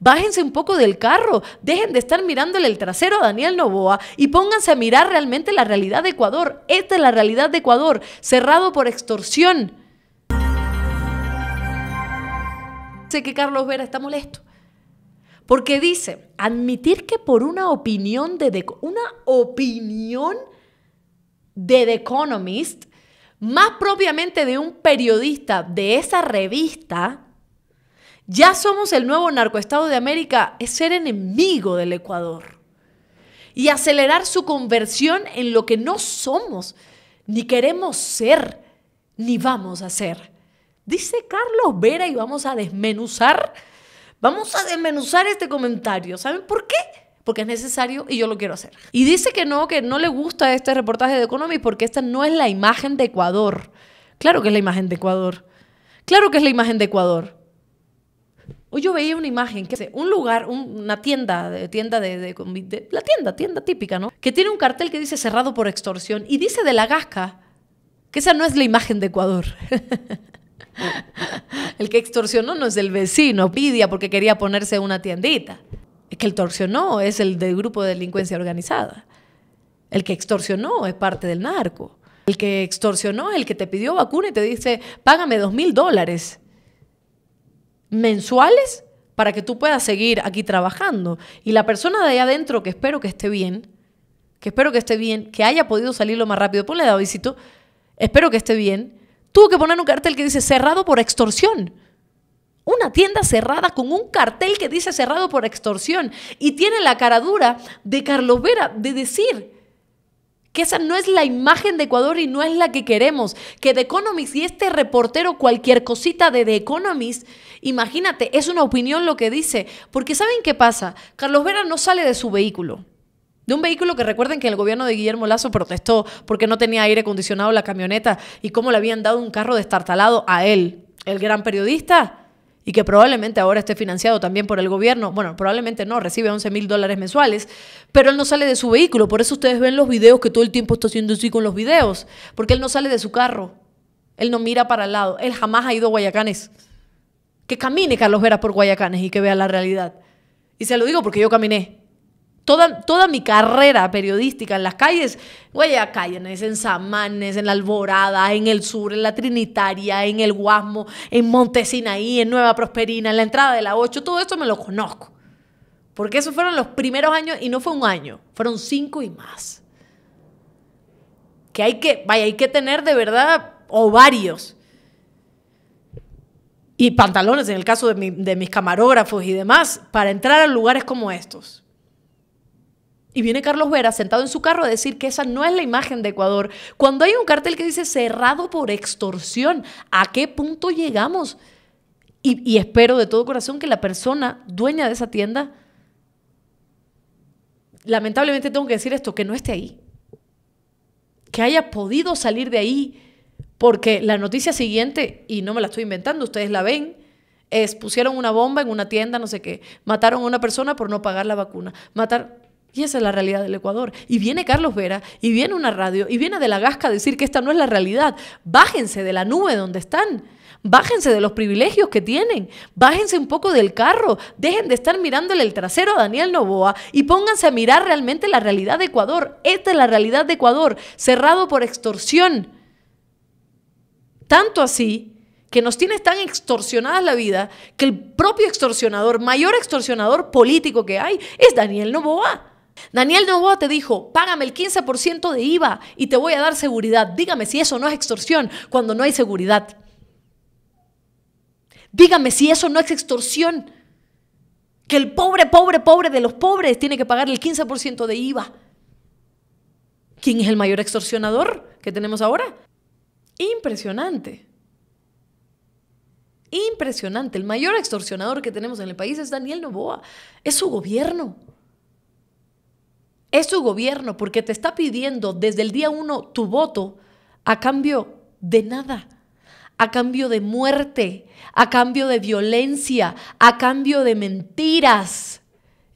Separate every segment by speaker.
Speaker 1: Bájense un poco del carro, dejen de estar mirándole el trasero a Daniel Novoa y pónganse a mirar realmente la realidad de Ecuador. Esta es la realidad de Ecuador, cerrado por extorsión. Sé que Carlos Vera está molesto. Porque dice, admitir que por una opinión de The, una opinión de The Economist, más propiamente de un periodista de esa revista, ya somos el nuevo narcoestado de América, es ser enemigo del Ecuador y acelerar su conversión en lo que no somos, ni queremos ser, ni vamos a ser. Dice Carlos Vera y vamos a desmenuzar, vamos a desmenuzar este comentario. ¿Saben por qué? Porque es necesario y yo lo quiero hacer. Y dice que no, que no le gusta este reportaje de Economy porque esta no es la imagen de Ecuador. Claro que es la imagen de Ecuador. Claro que es la imagen de Ecuador. Hoy yo veía una imagen que un lugar, una tienda, tienda de, de, la tienda, tienda típica, ¿no? Que tiene un cartel que dice cerrado por extorsión y dice de la gasca que esa no es la imagen de Ecuador. el que extorsionó no es el vecino, pidia porque quería ponerse una tiendita. El que extorsionó es el del grupo de delincuencia organizada. El que extorsionó es parte del narco. El que extorsionó es el que te pidió vacuna y te dice, págame dos mil dólares mensuales para que tú puedas seguir aquí trabajando. Y la persona de allá adentro, que espero que esté bien, que espero que esté bien, que haya podido salir lo más rápido, le ponle Davidito, espero que esté bien, tuvo que poner un cartel que dice cerrado por extorsión. Una tienda cerrada con un cartel que dice cerrado por extorsión. Y tiene la cara dura de Carlos Vera de decir, esa no es la imagen de Ecuador y no es la que queremos. Que The Economist y este reportero cualquier cosita de The Economist, imagínate, es una opinión lo que dice. Porque ¿saben qué pasa? Carlos Vera no sale de su vehículo. De un vehículo que recuerden que el gobierno de Guillermo Lazo protestó porque no tenía aire acondicionado la camioneta y cómo le habían dado un carro destartalado a él, el gran periodista y que probablemente ahora esté financiado también por el gobierno. Bueno, probablemente no, recibe 11 mil dólares mensuales, pero él no sale de su vehículo. Por eso ustedes ven los videos que todo el tiempo está haciendo así con los videos, porque él no sale de su carro. Él no mira para el lado. Él jamás ha ido a Guayacanes. Que camine Carlos Vera por Guayacanes y que vea la realidad. Y se lo digo porque yo caminé toda, mi carrera periodística en las calles, a calles, en Samanes, en la Alborada, en el sur, en la Trinitaria, en el Guasmo, en Montesinaí, en Nueva Prosperina, en la entrada de la 8, todo esto me lo conozco. Porque esos fueron los primeros años y no fue un año, fueron cinco y más. Que hay que, vaya, hay que tener de verdad ovarios y pantalones, en el caso de, de mis camarógrafos y demás, para entrar a lugares como estos. Y viene Carlos Vera sentado en su carro a decir que esa no es la imagen de Ecuador. Cuando hay un cartel que dice cerrado por extorsión, ¿a qué punto llegamos? Y, espero de todo corazón que la persona dueña de esa tienda, lamentablemente tengo que decir esto, que no esté ahí. Que haya podido salir de ahí. Porque la noticia siguiente, y no me la estoy inventando, ustedes la ven, es pusieron una bomba en una tienda, no sé qué. Mataron a una persona por no pagar la vacuna. Matar y esa es la realidad del Ecuador. Y viene Carlos Vera, y viene una radio, y viene de la Gasca a decir que esta no es la realidad. Bájense de la nube donde están. Bájense de los privilegios que tienen. Bájense un poco del carro. Dejen de estar mirándole el trasero a Daniel Novoa y pónganse a mirar realmente la realidad de Ecuador. Esta es la realidad de Ecuador, cerrado por extorsión. Tanto así que nos tiene tan extorsionada la vida que el propio extorsionador, mayor extorsionador político que hay, es Daniel Novoa. Daniel Novoa te dijo, págame el 15% de IVA y te voy a dar seguridad. Dígame si eso no es extorsión cuando no hay seguridad. Dígame si eso no es extorsión. Que el pobre, pobre, pobre de los pobres tiene que pagar el 15% de IVA. ¿Quién es el mayor extorsionador que tenemos ahora? Impresionante. Impresionante. El mayor extorsionador que tenemos en el país es Daniel Novoa. Es su gobierno. Es su gobierno porque te está pidiendo desde el día uno tu voto a cambio de nada, a cambio de muerte, a cambio de violencia, a cambio de mentiras.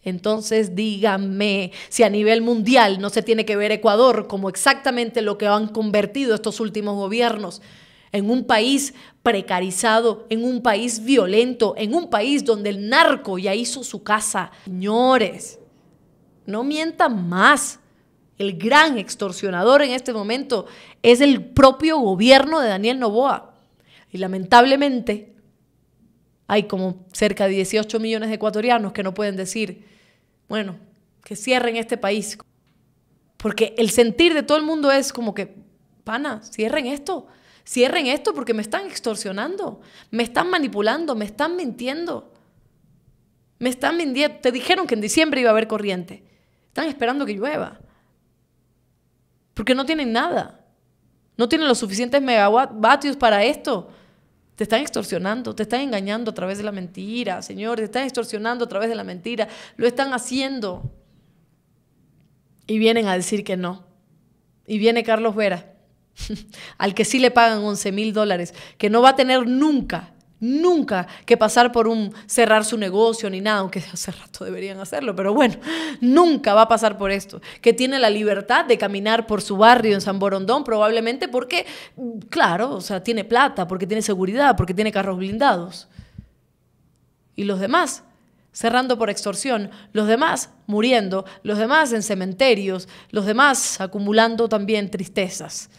Speaker 1: Entonces díganme si a nivel mundial no se tiene que ver Ecuador como exactamente lo que han convertido estos últimos gobiernos en un país precarizado, en un país violento, en un país donde el narco ya hizo su casa. Señores, no mientan más. El gran extorsionador en este momento es el propio gobierno de Daniel Novoa. Y lamentablemente hay como cerca de 18 millones de ecuatorianos que no pueden decir, bueno, que cierren este país. Porque el sentir de todo el mundo es como que, pana, cierren esto, cierren esto porque me están extorsionando, me están manipulando, me están mintiendo. Me están mintiendo. Te dijeron que en diciembre iba a haber corriente. Están esperando que llueva. Porque no tienen nada. No tienen los suficientes megavatios para esto. Te están extorsionando, te están engañando a través de la mentira, Señor, te están extorsionando a través de la mentira, lo están haciendo. Y vienen a decir que no. Y viene Carlos Vera, al que sí le pagan 11 mil dólares, que no va a tener nunca nunca que pasar por un cerrar su negocio ni nada, aunque hace rato deberían hacerlo, pero bueno, nunca va a pasar por esto, que tiene la libertad de caminar por su barrio en San Borondón probablemente porque, claro, o sea, tiene plata, porque tiene seguridad, porque tiene carros blindados. Y los demás, cerrando por extorsión, los demás muriendo, los demás en cementerios, los demás acumulando también tristezas.